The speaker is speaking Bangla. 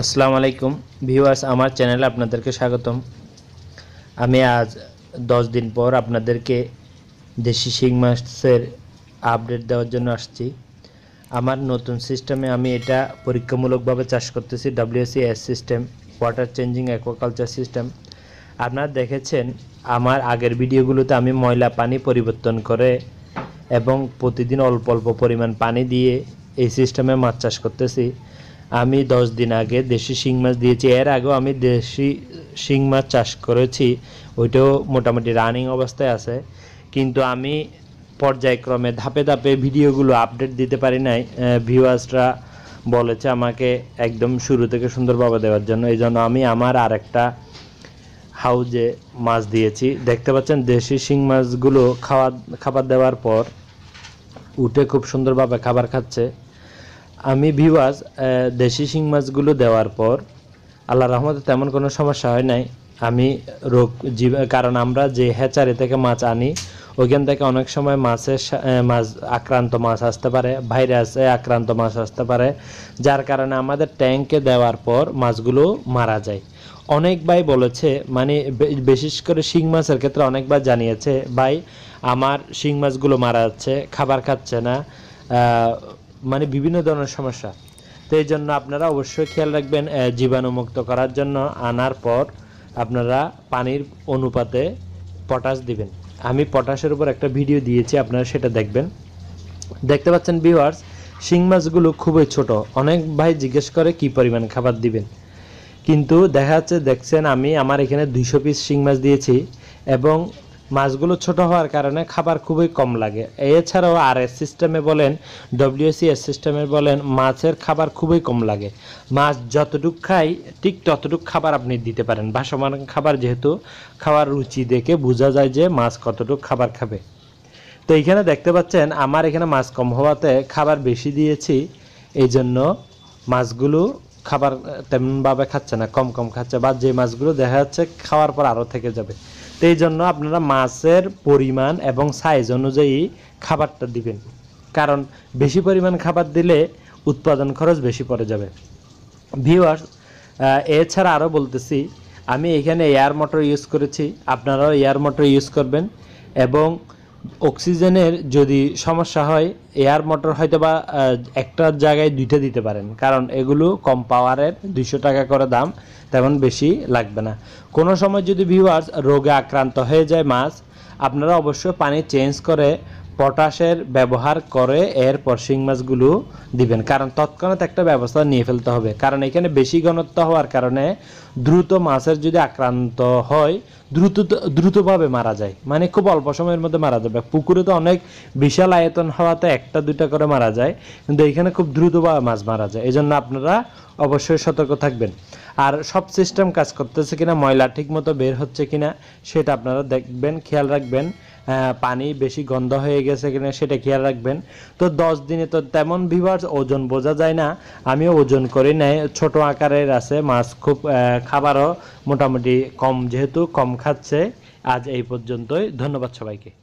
আসসালামু আলাইকুম ভিউয়ার্স আমার চ্যানেলে আপনাদেরকে স্বাগতম আমি আজ দশ দিন পর আপনাদেরকে দেশি শিং মাছের আপডেট দেওয়ার জন্য আসছি আমার নতুন সিস্টেমে আমি এটা পরীক্ষামূলকভাবে চাষ করতেছি এস system water changing aquaculture system আপনারা দেখেছেন আমার আগের ভিডিওগুলোতে আমি ময়লা পানি পরিবর্তন করে এবং প্রতিদিন অল্প অল্প পরিমাণ পানি দিয়ে এই সিস্টেমে মাছ চাষ করতেছি আমি দশ দিন আগে দেশি শিং মাছ দিয়েছি এর আগেও আমি দেশি শিং মাছ চাষ করেছি ওইটাও মোটামুটি রানিং অবস্থায় আছে কিন্তু আমি পর্যায়ক্রমে ধাপে ধাপে ভিডিওগুলো আপডেট দিতে পারি নাই ভিউয়ার্সরা বলেছে আমাকে একদম শুরু থেকে সুন্দরভাবে দেওয়ার জন্য এই জন্য আমি আমার আর একটা হাউজে মাছ দিয়েছি দেখতে পাচ্ছেন দেশি শিং মাছগুলো খাওয়া খাবার দেওয়ার পর উঠে খুব সুন্দরভাবে খাবার খাচ্ছে আমি ভিওয়াজ দেশি শিং মাছগুলো দেওয়ার পর আল্লাহ রহমতে তেমন কোনো সমস্যা হয় নাই আমি রোগ কারণ আমরা যে হ্যাচারি থেকে মাছ আনি ওইখান থেকে অনেক সময় মাছের মাছ আক্রান্ত মাছ আসতে পারে ভাইরাসে আক্রান্ত মাছ আসতে পারে যার কারণে আমাদের ট্যাঙ্কে দেওয়ার পর মাছগুলো মারা যায় অনেক ভাই বলেছে মানে বিশেষ করে শিং মাছের ক্ষেত্রে অনেক ভাই জানিয়েছে ভাই আমার শিং মাছগুলো মারা যাচ্ছে খাবার খাচ্ছে না মানে বিভিন্ন ধরনের সমস্যা তো এই জন্য আপনারা অবশ্যই খেয়াল রাখবেন জীবাণুমুক্ত করার জন্য আনার পর আপনারা পানির অনুপাতে পটাশ দিবেন আমি পটাশের উপর একটা ভিডিও দিয়েছি আপনারা সেটা দেখবেন দেখতে পাচ্ছেন ভিউয়ার্স শিং মাছগুলো খুবই ছোট অনেক ভাই জিজ্ঞেস করে কি পরিমাণ খাবার দিবেন কিন্তু দেখা যাচ্ছে দেখছেন আমি আমার এখানে দুইশো পিস শিং মাছ দিয়েছি এবং মাছগুলো ছোট হওয়ার কারণে খাবার খুবই কম লাগে এছাড়াও আর এস সিস্টেমে বলেন এস সিস্টেমে বলেন মাছের খাবার খুবই কম লাগে মাছ যতটুক খাই ঠিক ততটুক খাবার আপনি দিতে পারেন ভাসমান খাবার যেহেতু খাওয়ার রুচি দেখে বোঝা যায় যে মাছ কতটুক খাবার খাবে তো এইখানে দেখতে পাচ্ছেন আমার এখানে মাছ কম হওয়াতে খাবার বেশি দিয়েছি এই জন্য মাছগুলো খাবার তেমনভাবে খাচ্ছে না কম কম খাচ্ছে বা যে মাছগুলো দেখা যাচ্ছে খাওয়ার পর আরও থেকে যাবে তো এই জন্য আপনারা মাছের পরিমাণ এবং সাইজ অনুযায়ী খাবারটা দিবেন কারণ বেশি পরিমাণ খাবার দিলে উৎপাদন খরচ বেশি পড়ে যাবে ভিউয়ার্স এছাড়া আরও বলতেছি আমি এখানে এয়ার মোটর ইউজ করেছি আপনারাও এয়ার মোটর ইউজ করবেন এবং অক্সিজেনের যদি সমস্যা হয় এয়ার মোটর হয়তো বা একটা জায়গায় দুইটা দিতে পারেন কারণ এগুলো কম পাওয়ারের দুইশো টাকা করে দাম তেমন বেশি লাগবে না কোনো সময় যদি ভিউয়ার্স রোগে আক্রান্ত হয়ে যায় মাছ আপনারা অবশ্যই পানি চেঞ্জ করে পটাশের ব্যবহার করে এরপর শিং মাছগুলো দিবেন কারণ তৎক্ষণাৎ একটা ব্যবস্থা নিয়ে ফেলতে হবে কারণ এখানে বেশি ঘনত্ব হওয়ার কারণে দ্রুত মাছের যদি আক্রান্ত হয় দ্রুত দ্রুতভাবে মারা যায় মানে খুব অল্প সময়ের মধ্যে মারা যাবে পুকুরে তো অনেক বিশাল আয়তন হওয়াতে একটা দুটা করে মারা যায় কিন্তু এখানে খুব দ্রুতভাবে মাছ মারা যায় এই জন্য আপনারা অবশ্যই সতর্ক থাকবেন আর সব সিস্টেম কাজ করতেছে কিনা ময়লা ঠিকমতো বের হচ্ছে কিনা সেটা আপনারা দেখবেন খেয়াল রাখবেন হ্যাঁ, পানি বেশি গন্ধ হয়ে গেছে কিনা সেটা খেয়াল রাখবেন তো দশ দিনে তো তেমন ভিভার্স ওজন বোঝা যায় না আমি ওজন করি নাই ছোট আকারের আছে মাছ খুব খাবারও মোটামুটি কম যেহেতু কম খাচ্ছে আজ এই পর্যন্তই ধন্যবাদ সবাইকে